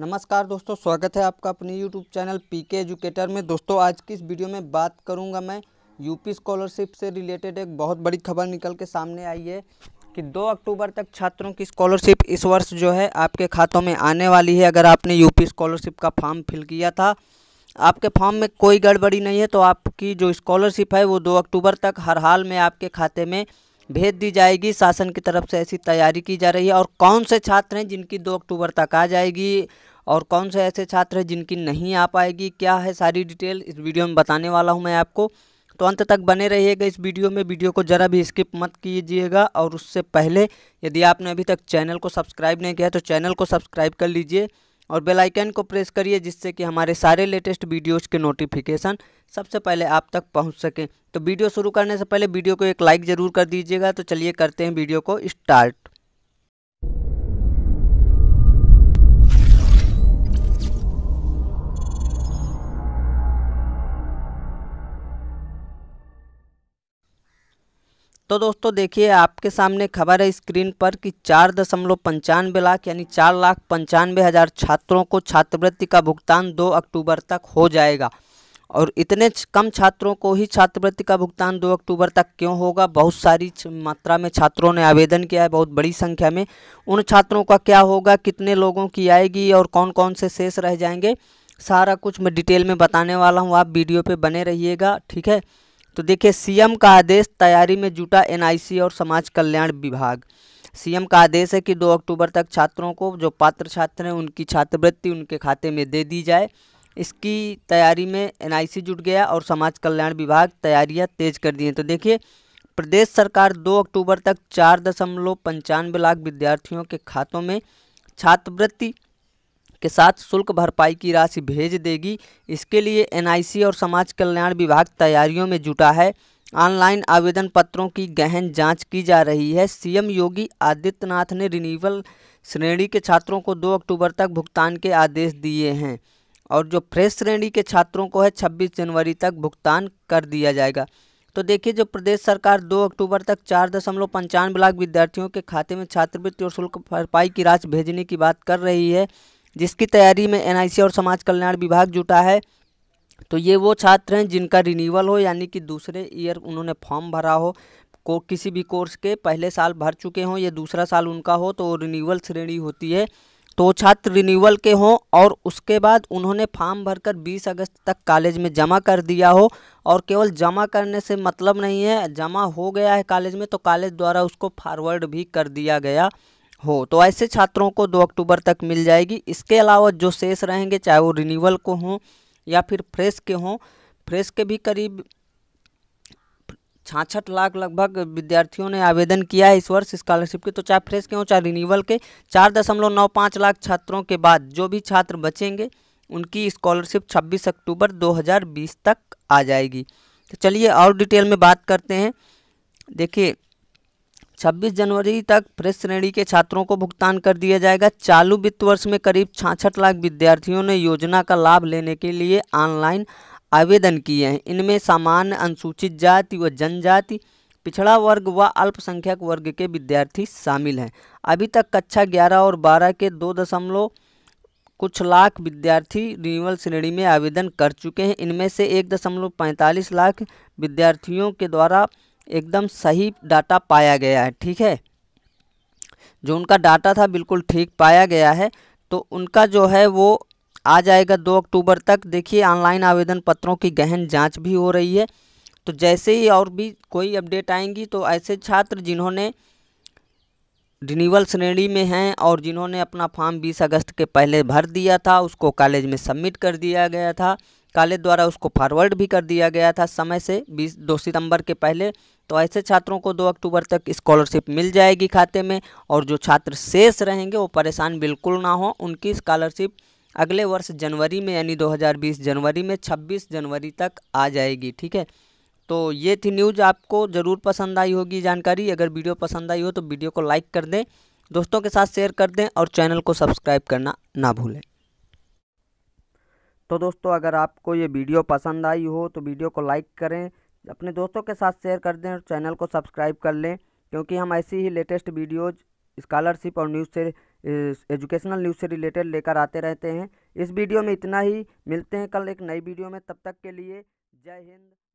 नमस्कार दोस्तों स्वागत है आपका अपने YouTube channel P K educator में दोस्तों आज की इस वीडियो में बात करूंगा मैं यूपी स्कॉलरशिप से रिलेटेड एक बहुत बड़ी खबर निकल के सामने आई है कि 2 अक्टूबर तक छात्रों की स्कॉलरशिप इस वर्ष जो है आपके खातों में आने वाली है अगर आपने यूपी स्कॉलरशिप का फॉर्म फिल किया था आपके फॉर्म में कोई गड़बड़ी नहीं है तो आपकी जो स्कॉलरशिप है वो दो अक्टूबर तक हर हाल में आपके खाते में भेज दी जाएगी शासन की तरफ से ऐसी तैयारी की जा रही है और कौन से छात्र हैं जिनकी दो अक्टूबर तक आ जाएगी और कौन से ऐसे छात्र हैं जिनकी नहीं आ पाएगी क्या है सारी डिटेल इस वीडियो में बताने वाला हूँ मैं आपको तो अंत तक बने रहिएगा इस वीडियो में वीडियो को ज़रा भी स्किप मत कीजिएगा और उससे पहले यदि आपने अभी तक चैनल को सब्सक्राइब नहीं किया तो चैनल को सब्सक्राइब कर लीजिए और बेल आइकन को प्रेस करिए जिससे कि हमारे सारे लेटेस्ट वीडियोस के नोटिफिकेशन सबसे पहले आप तक पहुंच सके तो वीडियो शुरू करने से पहले वीडियो को एक लाइक ज़रूर कर दीजिएगा तो चलिए करते हैं वीडियो को स्टार्ट तो दोस्तों देखिए आपके सामने खबर है स्क्रीन पर कि चार दशमलव पंचानवे लाख यानी चार लाख पंचानवे हज़ार छात्रों को छात्रवृत्ति का भुगतान दो अक्टूबर तक हो जाएगा और इतने कम छात्रों को ही छात्रवृत्ति का भुगतान दो अक्टूबर तक क्यों होगा बहुत सारी मात्रा में छात्रों ने आवेदन किया है बहुत बड़ी संख्या में उन छात्रों का क्या होगा कितने लोगों की आएगी और कौन कौन से शेष रह जाएंगे सारा कुछ मैं डिटेल में बताने वाला हूँ आप वीडियो पर बने रहिएगा ठीक है तो देखिए सीएम का आदेश तैयारी में जुटा एनआईसी और समाज कल्याण विभाग सीएम का आदेश है कि 2 अक्टूबर तक छात्रों को जो पात्र छात्र हैं उनकी छात्रवृत्ति उनके खाते में दे दी जाए इसकी तैयारी में एनआईसी जुट गया और समाज कल्याण विभाग तैयारियां तेज कर दी हैं तो देखिए प्रदेश सरकार 2 अक्टूबर तक चार दशमलव पंचानवे लाख विद्यार्थियों के खातों में छात्रवृत्ति के साथ शुल्क भरपाई की राशि भेज देगी इसके लिए एनआईसी और समाज कल्याण विभाग तैयारियों में जुटा है ऑनलाइन आवेदन पत्रों की गहन जांच की जा रही है सीएम योगी आदित्यनाथ ने रिनीवल श्रेणी के छात्रों को 2 अक्टूबर तक भुगतान के आदेश दिए हैं और जो फ्रेश श्रेणी के छात्रों को है 26 जनवरी तक भुगतान कर दिया जाएगा तो देखिए जो प्रदेश सरकार 2 अक्टूबर तक चार दशमलव पंचानवे लाख विद्यार्थियों के खाते में छात्रवृत्ति और शुल्क भरपाई की राशि भेजने की बात कर रही है जिसकी तैयारी में एनआईसी और समाज कल्याण विभाग जुटा है तो ये वो छात्र हैं जिनका रिन्यूअल हो यानी कि दूसरे ईयर उन्होंने फॉर्म भरा हो को किसी भी कोर्स के पहले साल भर चुके हों या दूसरा साल उनका हो तो रिन्यूअल श्रेणी होती है तो छात्र रिन्यूअल के हों और उसके बाद उन्होंने फॉर्म भरकर 20 अगस्त तक कॉलेज में जमा कर दिया हो और केवल जमा करने से मतलब नहीं है जमा हो गया है कॉलेज में तो कॉलेज द्वारा उसको फॉरवर्ड भी कर दिया गया हो तो ऐसे छात्रों को दो अक्टूबर तक मिल जाएगी इसके अलावा जो शेष रहेंगे चाहे वो रिन्यूअल को हों या फिर फ्रेश के हों फ्रेश के भी करीब छाछठ लाख लगभग विद्यार्थियों ने आवेदन किया है इस वर्ष स्कॉलरशिप के तो चाहे फ्रेश के हों चाहे रिन्यूअल के चार दशमलव नौ पाँच लाख छात्रों के बाद जो भी छात्र बचेंगे उनकी स्कॉलरशिप 26 अक्टूबर 2020 तक आ जाएगी तो चलिए और डिटेल में बात करते हैं देखिए 26 जनवरी तक प्रेस श्रेणी के छात्रों को भुगतान कर दिया जाएगा चालू वित्त वर्ष में करीब छाछठ लाख विद्यार्थियों ने योजना का लाभ लेने के लिए ऑनलाइन आवेदन किए हैं इनमें सामान्य अनुसूचित जाति व जनजाति पिछड़ा वर्ग व अल्पसंख्यक वर्ग के विद्यार्थी शामिल हैं अभी तक कक्षा ग्यारह और बारह के दो दशमलव कुछ लाख विद्यार्थी रिन्यूअल श्रेणी में आवेदन कर चुके हैं इनमें से एक दशमलव पैंतालीस लाख विद्यार्थियों के द्वारा एकदम सही डाटा पाया गया है ठीक है जो उनका डाटा था बिल्कुल ठीक पाया गया है तो उनका जो है वो आ जाएगा दो अक्टूबर तक देखिए ऑनलाइन आवेदन पत्रों की गहन जांच भी हो रही है तो जैसे ही और भी कोई अपडेट आएंगी तो ऐसे छात्र जिन्होंने रिनीवल श्रेणी में हैं और जिन्होंने अपना फॉर्म 20 अगस्त के पहले भर दिया था उसको कॉलेज में सबमिट कर दिया गया था कॉलेज द्वारा उसको फॉरवर्ड भी कर दिया गया था समय से बीस दो सितंबर के पहले तो ऐसे छात्रों को दो अक्टूबर तक स्कॉलरशिप मिल जाएगी खाते में और जो छात्र शेष रहेंगे वो परेशान बिल्कुल ना हो उनकी स्कॉलरशिप अगले वर्ष जनवरी में यानी 2020 जनवरी में 26 जनवरी तक आ जाएगी ठीक है तो ये थी न्यूज़ आपको ज़रूर पसंद आई होगी जानकारी अगर वीडियो पसंद आई हो तो वीडियो को लाइक कर दें दोस्तों के साथ शेयर कर दें और चैनल को सब्सक्राइब करना ना भूलें तो दोस्तों अगर आपको ये वीडियो पसंद आई हो तो वीडियो को लाइक करें अपने दोस्तों के साथ शेयर कर दें और चैनल को सब्सक्राइब कर लें क्योंकि हम ऐसी ही लेटेस्ट वीडियोज़ स्कॉलरशिप और न्यूज़ से एजुकेशनल न्यूज़ से रिलेटेड लेकर आते रहते हैं इस वीडियो में इतना ही मिलते हैं कल एक नई वीडियो में तब तक के लिए जय हिंद